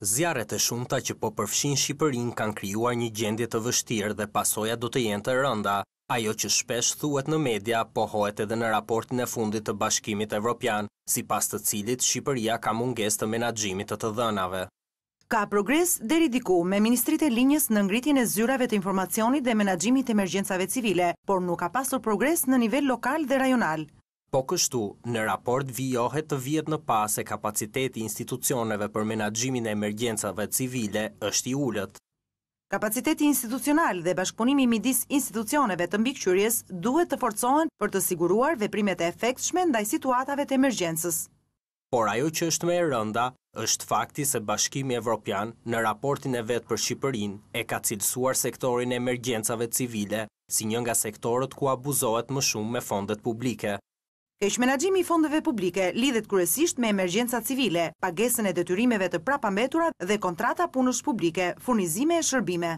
Zjarret e shumta që po përfshin Shqipërinë kanë krijuar një gjendje të vështirë dhe pasoja do të jenë të rënda. Ajo që shpesh thuhet në media pohohet edhe në raportin e fundit të Bashkimit Evropian, sipas të cilit Shqipëria ka mungesë të menaxhimit të të dhënave. Ka progres deri diku me Ministrit e Linjës në ngritjen e zyrave të informacionit dhe menaxhimit të emergjencave civile, por nuk ka pasur progres në nivel lokal dhe rajonal. Po kështu, në raport vijohet të vjet në pas e kapaciteti institucioneve për menagjimin e emergjensave civile është i ullët. Kapaciteti institucional dhe bashkëpunimi midis institucioneve të mbikëqyrjes duhet të forcohen për të siguruar veprimet e efektshme ndaj situatave të emergjensës. Por ajo që është me e rënda, është fakti se bashkimi evropian në raportin e vetë për Shqipërin e ka cilësuar sektorin e emergjensave civile si një nga sektorët ku abuzohet më shumë me fondet publike. Kësh menagjimi i fondeve publike lidhet kërësisht me emergjensat civile, pagesën e detyrimeve të prapambetura dhe kontrata punës publike, furnizime e shërbime.